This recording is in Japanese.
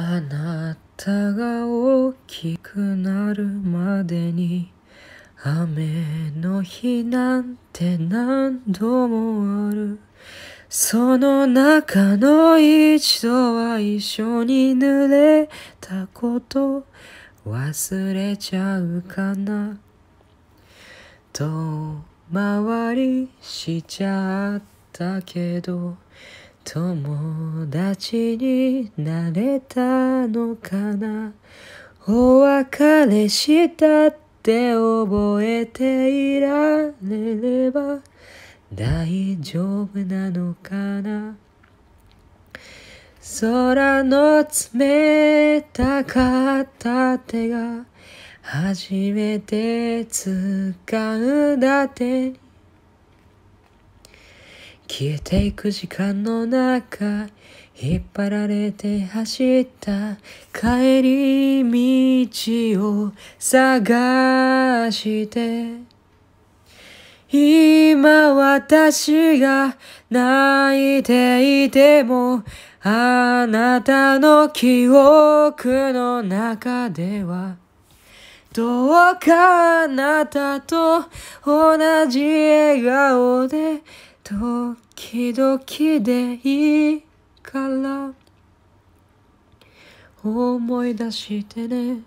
あなたが大きくなるまでに雨の日なんて何度もあるその中の一度は一緒に濡れたこと忘れちゃうかな遠回りしちゃったけど友達になれたのかなお別れしたって覚えていられれば大丈夫なのかな空の冷たかった手が初めて使うだてに消えていく時間の中引っ張られて走った帰り道を探して今私が泣いていてもあなたの記憶の中ではどうかあなたと同じ笑顔で時々でいいから思い出してね